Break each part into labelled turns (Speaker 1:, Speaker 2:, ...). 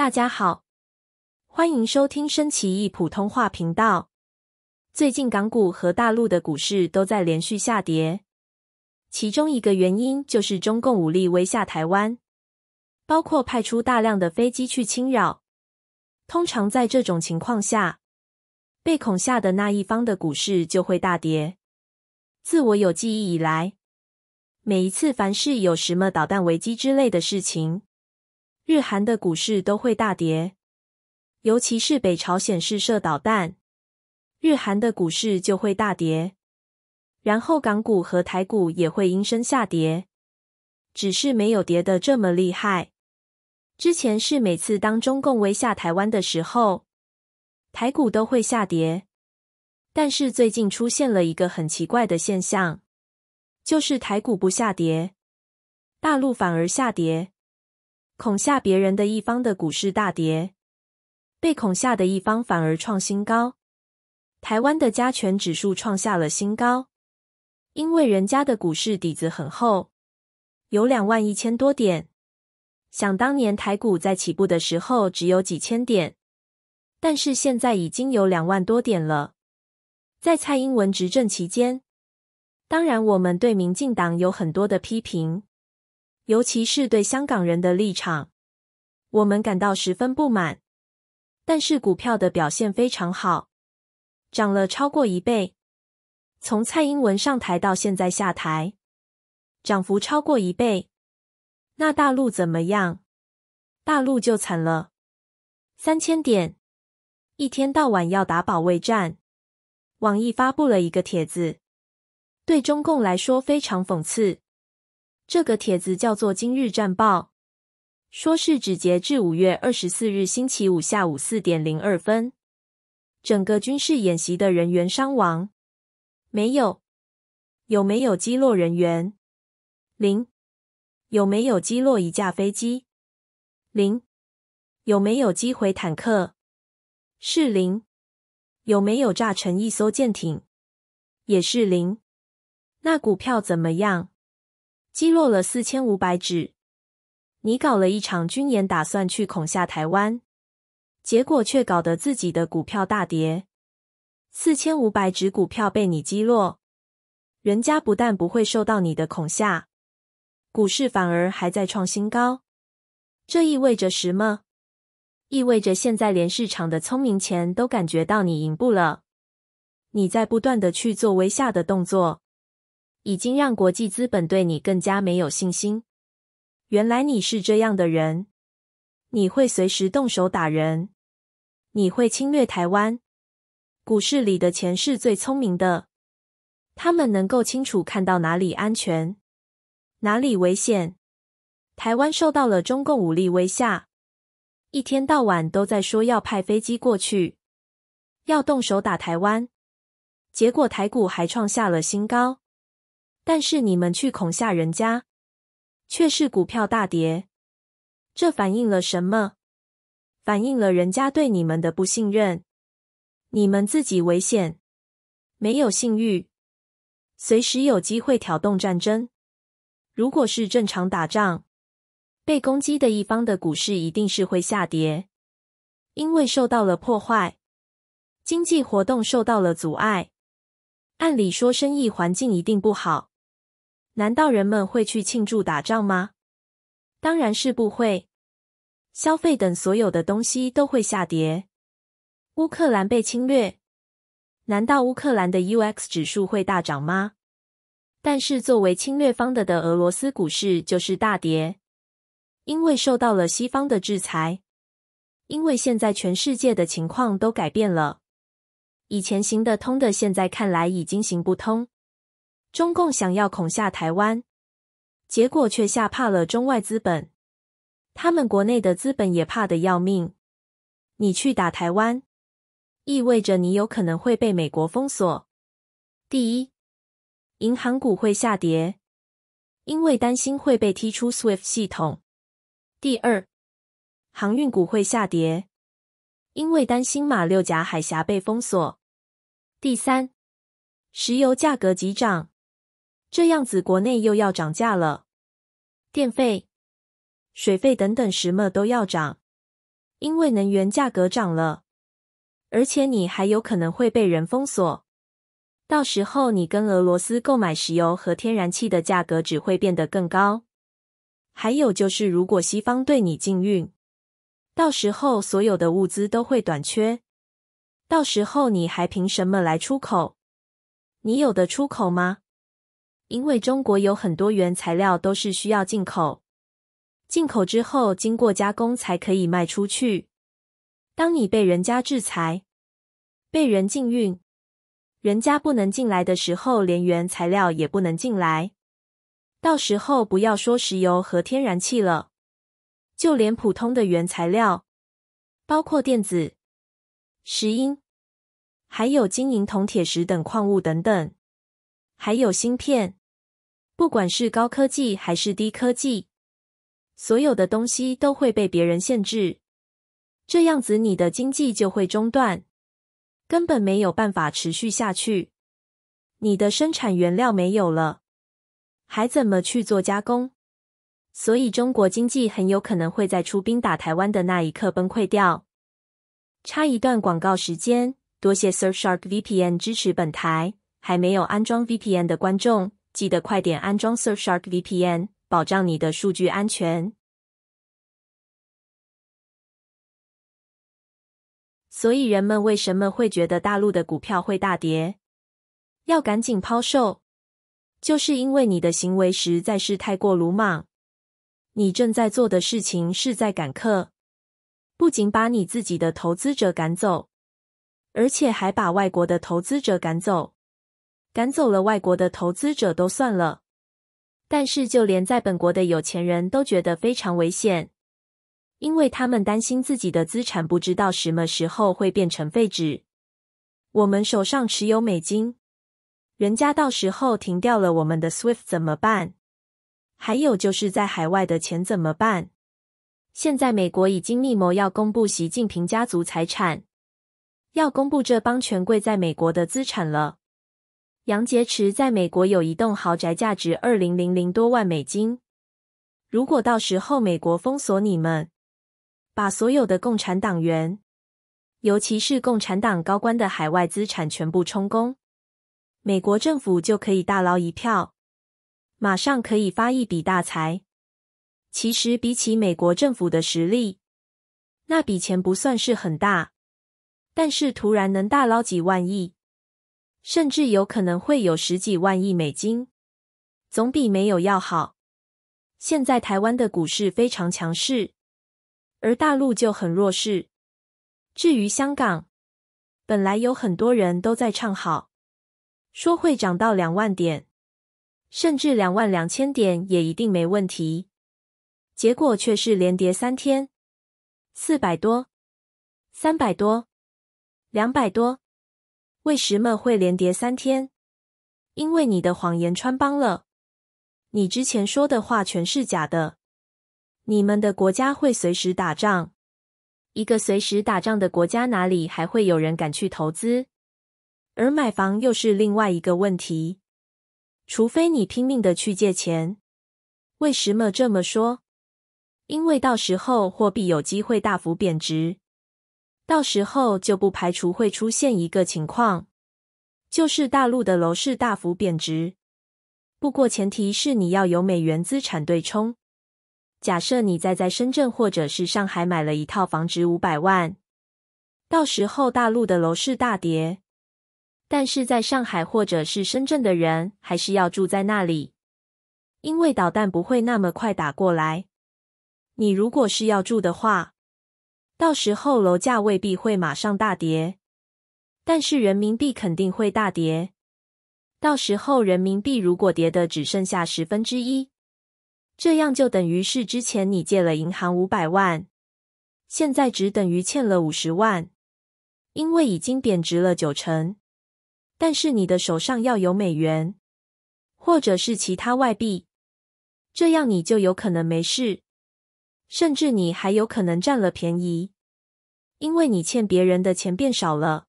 Speaker 1: 大家好，欢迎收听深奇异普通话频道。最近港股和大陆的股市都在连续下跌，其中一个原因就是中共武力威吓台湾，包括派出大量的飞机去侵扰。通常在这种情况下，被恐吓的那一方的股市就会大跌。自我有记忆以来，每一次凡是有什么导弹危机之类的事情。日韩的股市都会大跌，尤其是北朝鲜试射导弹，日韩的股市就会大跌，然后港股和台股也会应声下跌，只是没有跌得这么厉害。之前是每次当中共威下台湾的时候，台股都会下跌，但是最近出现了一个很奇怪的现象，就是台股不下跌，大陆反而下跌。恐吓别人的一方的股市大跌，被恐吓的一方反而创新高。台湾的加权指数创下了新高，因为人家的股市底子很厚，有两万一千多点。想当年台股在起步的时候只有几千点，但是现在已经有两万多点了。在蔡英文执政期间，当然我们对民进党有很多的批评。尤其是对香港人的立场，我们感到十分不满。但是股票的表现非常好，涨了超过一倍。从蔡英文上台到现在下台，涨幅超过一倍。那大陆怎么样？大陆就惨了，三千点，一天到晚要打保卫战。网易发布了一个帖子，对中共来说非常讽刺。这个帖子叫做《今日战报》，说是只截至五月二十四日星期五下午四点零二分，整个军事演习的人员伤亡没有？有没有击落人员？零？有没有击落一架飞机？零？有没有击毁坦克？是零？有没有炸沉一艘舰艇？也是零？那股票怎么样？击落了四千五百指，你搞了一场军演，打算去恐吓台湾，结果却搞得自己的股票大跌。四千五百只股票被你击落，人家不但不会受到你的恐吓，股市反而还在创新高。这意味着什么？意味着现在连市场的聪明钱都感觉到你赢不了，你在不断的去做微下的动作。已经让国际资本对你更加没有信心。原来你是这样的人，你会随时动手打人，你会侵略台湾。股市里的钱是最聪明的，他们能够清楚看到哪里安全，哪里危险。台湾受到了中共武力威吓，一天到晚都在说要派飞机过去，要动手打台湾。结果台股还创下了新高。但是你们去恐吓人家，却是股票大跌，这反映了什么？反映了人家对你们的不信任，你们自己危险，没有信誉，随时有机会挑动战争。如果是正常打仗，被攻击的一方的股市一定是会下跌，因为受到了破坏，经济活动受到了阻碍。按理说，生意环境一定不好。难道人们会去庆祝打仗吗？当然是不会。消费等所有的东西都会下跌。乌克兰被侵略，难道乌克兰的 U X 指数会大涨吗？但是作为侵略方的的俄罗斯股市就是大跌，因为受到了西方的制裁。因为现在全世界的情况都改变了，以前行得通的，现在看来已经行不通。中共想要恐吓台湾，结果却吓怕了中外资本。他们国内的资本也怕得要命。你去打台湾，意味着你有可能会被美国封锁。第一，银行股会下跌，因为担心会被踢出 SWIFT 系统。第二，航运股会下跌，因为担心马六甲海峡被封锁。第三，石油价格急涨。这样子，国内又要涨价了，电费、水费等等什么都要涨，因为能源价格涨了。而且你还有可能会被人封锁，到时候你跟俄罗斯购买石油和天然气的价格只会变得更高。还有就是，如果西方对你禁运，到时候所有的物资都会短缺，到时候你还凭什么来出口？你有的出口吗？因为中国有很多原材料都是需要进口，进口之后经过加工才可以卖出去。当你被人家制裁、被人禁运、人家不能进来的时候，连原材料也不能进来。到时候不要说石油和天然气了，就连普通的原材料，包括电子、石英，还有金银铜铁石等矿物等等，还有芯片。不管是高科技还是低科技，所有的东西都会被别人限制。这样子，你的经济就会中断，根本没有办法持续下去。你的生产原料没有了，还怎么去做加工？所以，中国经济很有可能会在出兵打台湾的那一刻崩溃掉。插一段广告时间，多谢 Surfshark VPN 支持本台。还没有安装 VPN 的观众。记得快点安装 Surfshark VPN，保障你的数据安全。所以人们为什么会觉得大陆的股票会大跌，要赶紧抛售？就是因为你的行为实在是太过鲁莽。你正在做的事情是在赶客，不仅把你自己的投资者赶走，而且还把外国的投资者赶走。赶走了外国的投资者都算了，但是就连在本国的有钱人都觉得非常危险，因为他们担心自己的资产不知道什么时候会变成废纸。我们手上持有美金，人家到时候停掉了我们的 SWIFT 怎么办？还有就是在海外的钱怎么办？现在美国已经密谋要公布习近平家族财产，要公布这帮权贵在美国的资产了。杨洁篪在美国有一栋豪宅，价值二零零零多万美金。如果到时候美国封锁你们，把所有的共产党员，尤其是共产党高官的海外资产全部充公，美国政府就可以大捞一票，马上可以发一笔大财。其实比起美国政府的实力，那笔钱不算是很大，但是突然能大捞几万亿。甚至有可能会有十几万亿美金，总比没有要好。现在台湾的股市非常强势，而大陆就很弱势。至于香港，本来有很多人都在唱好，说会涨到两万点，甚至两万两千点也一定没问题。结果却是连跌三天，四百多、三百多、两百多。为什么会连跌三天？因为你的谎言穿帮了，你之前说的话全是假的。你们的国家会随时打仗，一个随时打仗的国家哪里还会有人敢去投资？而买房又是另外一个问题，除非你拼命的去借钱。为什么这么说？因为到时候货币有机会大幅贬值。到时候就不排除会出现一个情况，就是大陆的楼市大幅贬值。不过前提是你要有美元资产对冲。假设你再在深圳或者是上海买了一套房，值五百万，到时候大陆的楼市大跌，但是在上海或者是深圳的人还是要住在那里，因为导弹不会那么快打过来。你如果是要住的话。到时候楼价未必会马上大跌，但是人民币肯定会大跌。到时候人民币如果跌的只剩下十分之一，这样就等于是之前你借了银行五百万，现在只等于欠了五十万，因为已经贬值了九成。但是你的手上要有美元，或者是其他外币，这样你就有可能没事。甚至你还有可能占了便宜，因为你欠别人的钱变少了，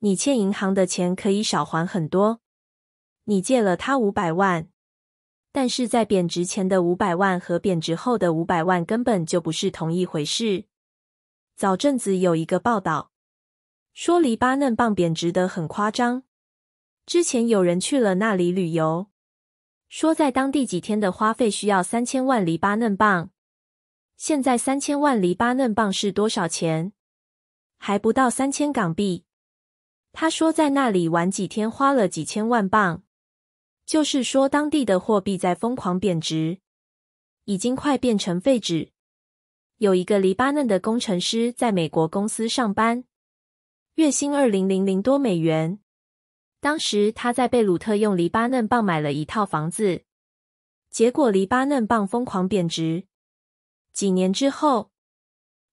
Speaker 1: 你欠银行的钱可以少还很多。你借了他五百万，但是在贬值前的五百万和贬值后的五百万根本就不是同一回事。早阵子有一个报道说，黎巴嫩镑贬值的很夸张。之前有人去了那里旅游，说在当地几天的花费需要三千万黎巴嫩镑。现在三千万黎巴嫩镑是多少钱？还不到三千港币。他说，在那里玩几天花了几千万镑，就是说当地的货币在疯狂贬值，已经快变成废纸。有一个黎巴嫩的工程师在美国公司上班，月薪二零零零多美元。当时他在贝鲁特用黎巴嫩镑买了一套房子，结果黎巴嫩镑疯狂贬值。几年之后，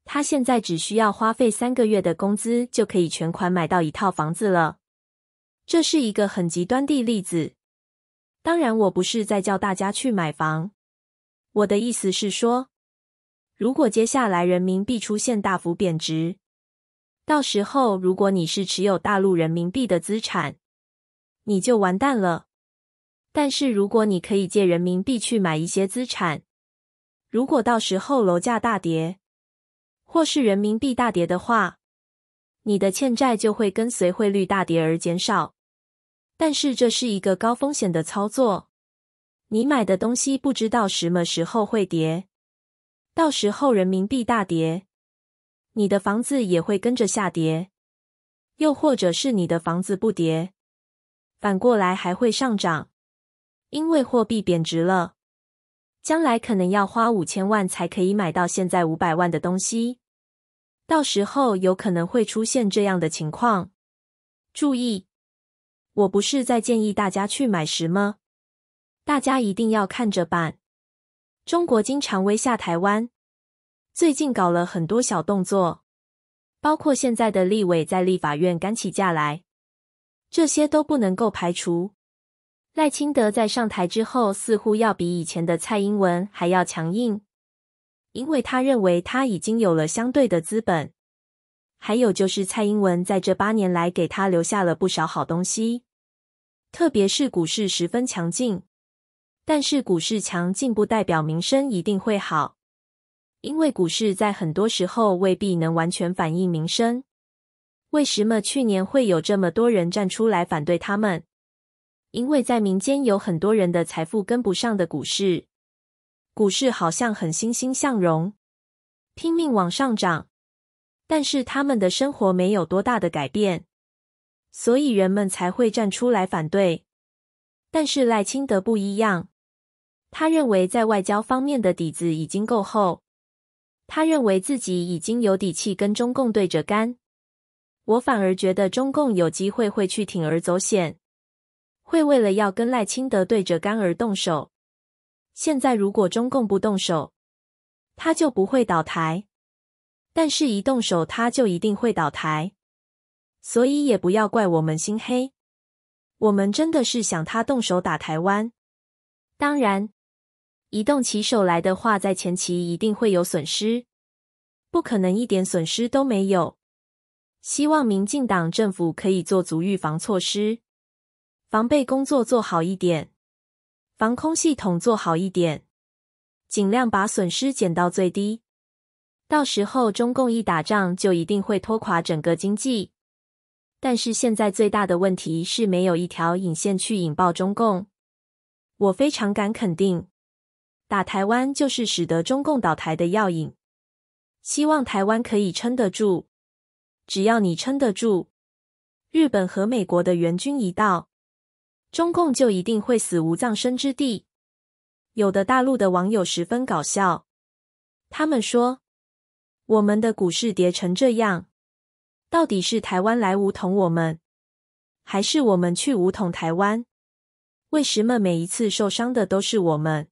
Speaker 1: 他现在只需要花费三个月的工资就可以全款买到一套房子了。这是一个很极端的例子。当然，我不是在叫大家去买房。我的意思是说，如果接下来人民币出现大幅贬值，到时候如果你是持有大陆人民币的资产，你就完蛋了。但是如果你可以借人民币去买一些资产，如果到时候楼价大跌，或是人民币大跌的话，你的欠债就会跟随汇率大跌而减少。但是这是一个高风险的操作，你买的东西不知道什么时候会跌。到时候人民币大跌，你的房子也会跟着下跌；又或者是你的房子不跌，反过来还会上涨，因为货币贬值了。将来可能要花五千万才可以买到现在五百万的东西，到时候有可能会出现这样的情况。注意，我不是在建议大家去买时吗？大家一定要看着办。中国经常威吓台湾，最近搞了很多小动作，包括现在的立委在立法院干起架来，这些都不能够排除。赖清德在上台之后，似乎要比以前的蔡英文还要强硬，因为他认为他已经有了相对的资本。还有就是蔡英文在这八年来给他留下了不少好东西，特别是股市十分强劲。但是股市强劲不代表民生一定会好，因为股市在很多时候未必能完全反映民生。为什么去年会有这么多人站出来反对他们？因为在民间有很多人的财富跟不上的股市，股市好像很欣欣向荣，拼命往上涨，但是他们的生活没有多大的改变，所以人们才会站出来反对。但是赖清德不一样，他认为在外交方面的底子已经够厚，他认为自己已经有底气跟中共对着干。我反而觉得中共有机会会去铤而走险。会为了要跟赖清德对着干而动手。现在如果中共不动手，他就不会倒台；但是，一动手他就一定会倒台。所以，也不要怪我们心黑，我们真的是想他动手打台湾。当然，一动起手来的话，在前期一定会有损失，不可能一点损失都没有。希望民进党政府可以做足预防措施。防备工作做好一点，防空系统做好一点，尽量把损失减到最低。到时候中共一打仗，就一定会拖垮整个经济。但是现在最大的问题是没有一条引线去引爆中共。我非常敢肯定，打台湾就是使得中共倒台的药引。希望台湾可以撑得住。只要你撑得住，日本和美国的援军一到。中共就一定会死无葬身之地。有的大陆的网友十分搞笑，他们说：“我们的股市跌成这样，到底是台湾来武统我们，还是我们去武统台湾？为什么每一次受伤的都是我们，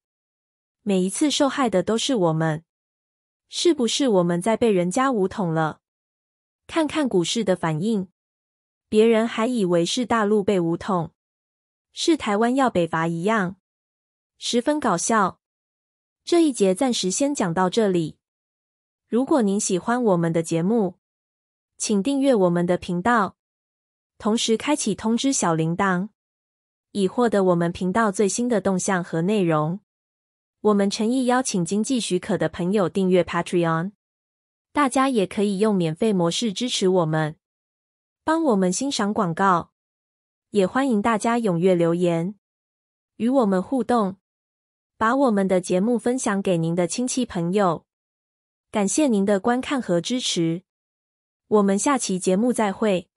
Speaker 1: 每一次受害的都是我们？是不是我们在被人家武统了？看看股市的反应，别人还以为是大陆被武统。”是台湾要北伐一样，十分搞笑。这一节暂时先讲到这里。如果您喜欢我们的节目，请订阅我们的频道，同时开启通知小铃铛，以获得我们频道最新的动向和内容。我们诚意邀请经济许可的朋友订阅 Patreon，大家也可以用免费模式支持我们，帮我们欣赏广告。也欢迎大家踊跃留言，与我们互动，把我们的节目分享给您的亲戚朋友。感谢您的观看和支持，我们下期节目再会。